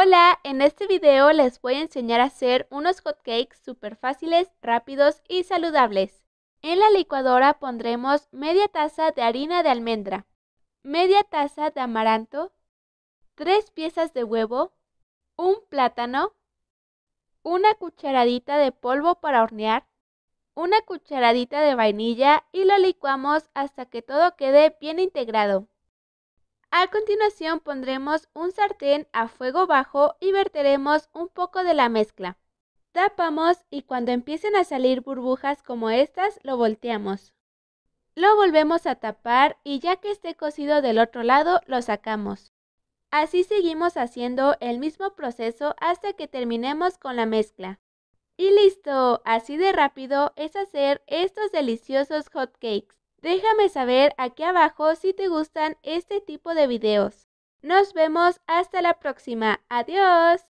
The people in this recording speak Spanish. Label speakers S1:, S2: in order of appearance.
S1: Hola, en este video les voy a enseñar a hacer unos hotcakes súper fáciles, rápidos y saludables. En la licuadora pondremos media taza de harina de almendra, media taza de amaranto, tres piezas de huevo, un plátano, una cucharadita de polvo para hornear, una cucharadita de vainilla y lo licuamos hasta que todo quede bien integrado. A continuación pondremos un sartén a fuego bajo y verteremos un poco de la mezcla. Tapamos y cuando empiecen a salir burbujas como estas lo volteamos. Lo volvemos a tapar y ya que esté cocido del otro lado lo sacamos. Así seguimos haciendo el mismo proceso hasta que terminemos con la mezcla. Y listo, así de rápido es hacer estos deliciosos hot cakes. Déjame saber aquí abajo si te gustan este tipo de videos. Nos vemos hasta la próxima. Adiós.